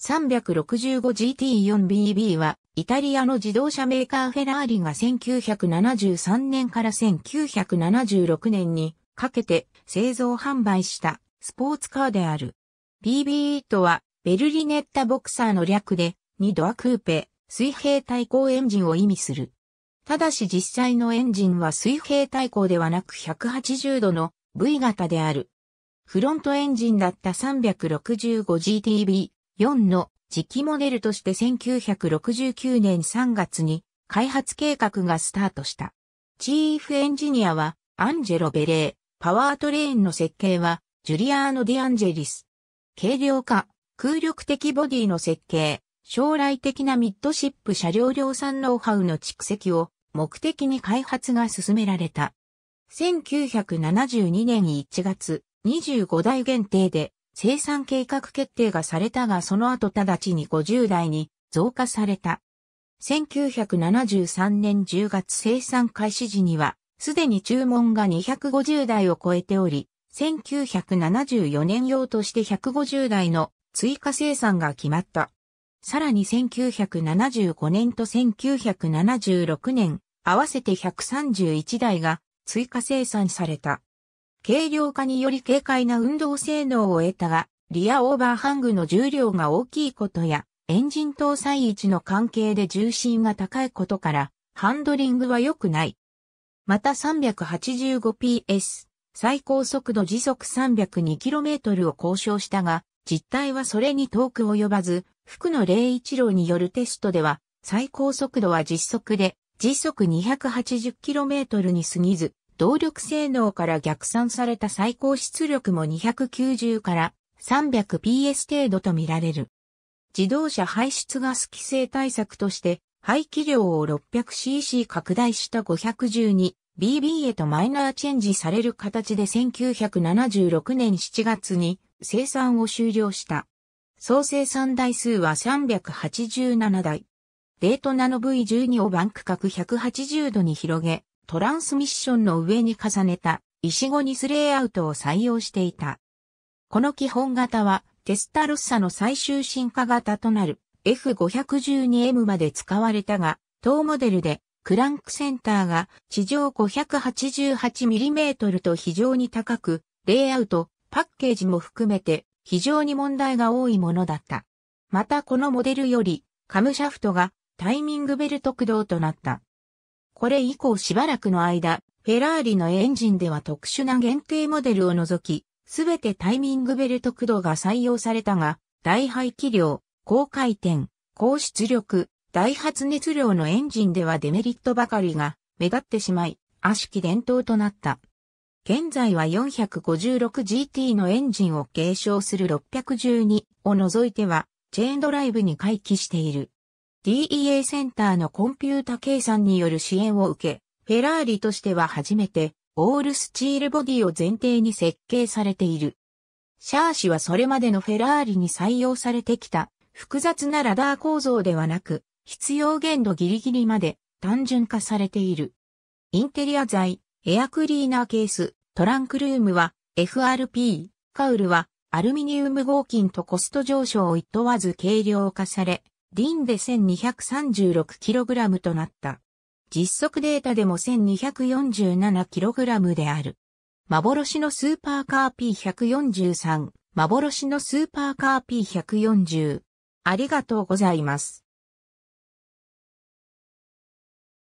365GT4BB は、イタリアの自動車メーカーフェラーリが1973年から1976年にかけて製造販売したスポーツカーである。BBE とは、ベルリネッタボクサーの略で、2ドアクーペ、水平対向エンジンを意味する。ただし実際のエンジンは水平対向ではなく180度の V 型である。フロントエンジンだった 365GTB 4の次期モデルとして1969年3月に開発計画がスタートした。チーフエンジニアはアンジェロ・ベレー、パワートレインの設計はジュリアーノ・ディアンジェリス。軽量化、空力的ボディの設計、将来的なミッドシップ車両量産ノウハウの蓄積を目的に開発が進められた。1972年1月25台限定で生産計画決定がされたがその後直ちに50台に増加された。1973年10月生産開始時には、すでに注文が250台を超えており、1974年用として150台の追加生産が決まった。さらに1975年と1976年、合わせて131台が追加生産された。軽量化により軽快な運動性能を得たが、リアオーバーハングの重量が大きいことや、エンジン搭載位置の関係で重心が高いことから、ハンドリングは良くない。また 385PS、最高速度時速 302km を交渉したが、実態はそれに遠く及ばず、福野霊一郎によるテストでは、最高速度は実測で、時速 280km に過ぎず、動力性能から逆算された最高出力も290から 300PS 程度とみられる。自動車排出ガス規制対策として、排気量を 600cc 拡大した 512BB へとマイナーチェンジされる形で1976年7月に生産を終了した。総生産台数は387台。デートナノ V12 をバンク角180度に広げ、トランスミッションの上に重ねた石ゴニスレイアウトを採用していた。この基本型はテスタロッサの最終進化型となる F512M まで使われたが、当モデルでクランクセンターが地上 588mm と非常に高く、レイアウト、パッケージも含めて非常に問題が多いものだった。またこのモデルよりカムシャフトがタイミングベルト駆動となった。これ以降しばらくの間、フェラーリのエンジンでは特殊な限定モデルを除き、すべてタイミングベルト駆動が採用されたが、大排気量、高回転、高出力、大発熱量のエンジンではデメリットばかりが目立ってしまい、悪しき伝統となった。現在は 456GT のエンジンを継承する612を除いては、チェーンドライブに回帰している。DEA センターのコンピュータ計算による支援を受け、フェラーリとしては初めて、オールスチールボディを前提に設計されている。シャーシはそれまでのフェラーリに採用されてきた複雑なラダー構造ではなく、必要限度ギリギリまで単純化されている。インテリア材、エアクリーナーケース、トランクルームは FRP、カウルはアルミニウム合金とコスト上昇をいとわず軽量化され、リンで 1236kg となった。実測データでも 1247kg である。幻のスーパーカー P143、幻のスーパーカー P140。ありがとうございます。